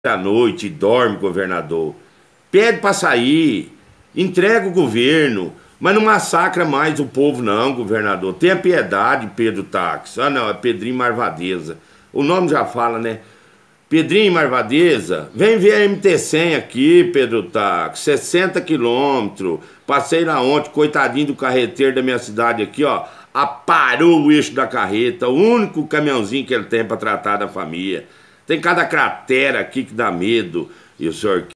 da noite, dorme, governador. Pede para sair, entrega o governo, mas não massacra mais o povo, não, governador. Tenha piedade, Pedro Táxi. Ah, não, é Pedrinho Marvadeza. O nome já fala, né? Pedrinho Marvadeza, vem ver a MT-100 aqui, Pedro Táxi. 60 quilômetros. Passei lá ontem, coitadinho do carreteiro da minha cidade aqui, ó. Aparou o eixo da carreta, o único caminhãozinho que ele tem para tratar da família. Tem cada cratera aqui que dá medo. E o senhor